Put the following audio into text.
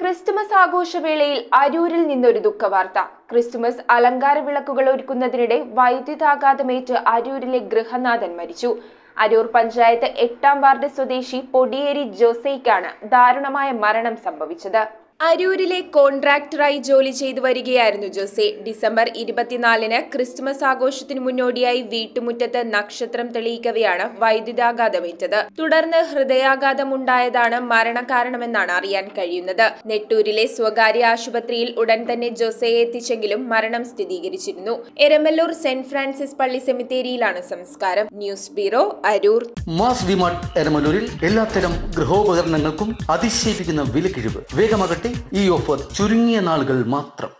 Christmas ആഘോഷവേളയിൽ അരൂരിൽ നിന്നൊരു ദുഃഖവാർത്ത Christmas അലങ്കാര വിളക്കുകൾ ഒരുക്കുന്നതിനിടെ വൈദ്യുതാഘാതമേറ്റ് അരൂരിലെ ഗൃഹനാഥൻ മരിച്ചു അരൂർ പഞ്ചായത്ത് എട്ടാം വാർഡ് സ്വദേശി പൊടിയേരി ജോസൈക്കാണ് ദാരുണമായ മരണം സംഭവിച്ചത് അരൂരിലെ കോൺട്രാക്ടറായി ജോലി ചെയ്തു വരികയായിരുന്നു ജോസെ ഡിസംബർ ഇരുപത്തിനാലിന് ക്രിസ്മസ് ആഘോഷത്തിന് മുന്നോടിയായി വീട്ടുമുറ്റത്ത് നക്ഷത്രം തെളിയിക്കവെയാണ് വൈദ്യുതാഘാതമേറ്റത് തുടർന്ന് ഹൃദയാഘാതം ഉണ്ടായതാണ് മരണകാരണമെന്നാണ് അറിയാൻ കഴിയുന്നത് നെട്ടൂരിലെ സ്വകാര്യ ആശുപത്രിയിൽ ഉടൻ തന്നെ ജോസയെ എത്തിച്ചെങ്കിലും മരണം സ്ഥിരീകരിച്ചിരുന്നു എരമല്ലൂർ സെന്റ് ഫ്രാൻസിസ് പള്ളി സെമിത്തേരിയിലാണ് സംസ്കാരം news bureau Aroor mass DMart എരമല്ലൂരിൽ എല്ലാത്തരം ഗൃഹോപകരണങ്ങൾക്കും അതിശയിപ്പിക്കുന്ന വിലക്കിഴിവ് വേഗമാകട്ടെ ഈ ഓഫർ ചുരുങ്ങിയ നാളുകൾ മാത്രം